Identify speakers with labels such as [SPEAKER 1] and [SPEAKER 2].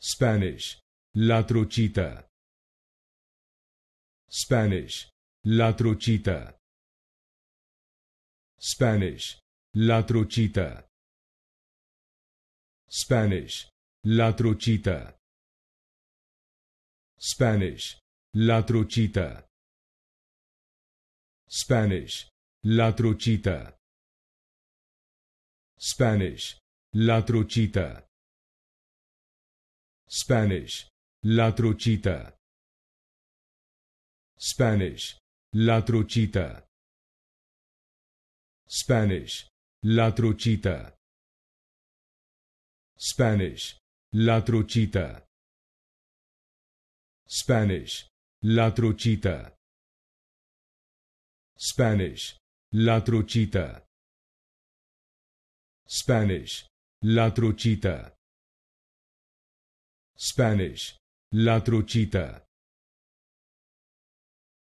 [SPEAKER 1] Spanish, La Trochita. Spanish, La Trochita. Spanish, La Trochita. Spanish, La Trochita. Spanish, La Trochita. Spanish, La Trochita. Spanish, La Trochita. Spanish, La Trochita. Spanish, La Trochita. Spanish, La Trochita. Spanish, La Trochita. Spanish, La Trochita. Spanish, La Trochita. Spanish, La Trochita. Spanish, la truchita.